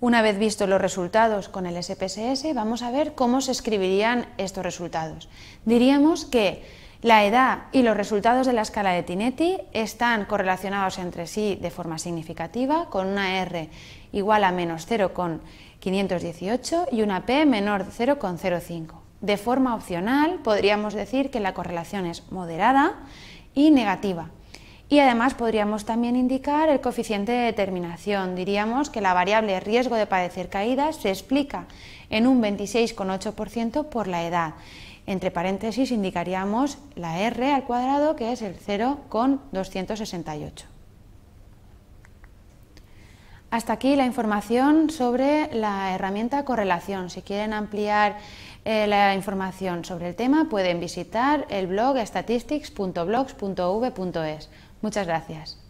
Una vez vistos los resultados con el SPSS, vamos a ver cómo se escribirían estos resultados. Diríamos que la edad y los resultados de la escala de Tinetti están correlacionados entre sí de forma significativa, con una R igual a menos 0,518 y una P menor 0,05. De forma opcional, podríamos decir que la correlación es moderada y negativa. Y además podríamos también indicar el coeficiente de determinación. Diríamos que la variable riesgo de padecer caídas se explica en un 26,8% por la edad. Entre paréntesis indicaríamos la R al cuadrado, que es el 0,268. Hasta aquí la información sobre la herramienta correlación. Si quieren ampliar eh, la información sobre el tema pueden visitar el blog statistics.blogs.v.es. Muchas gracias.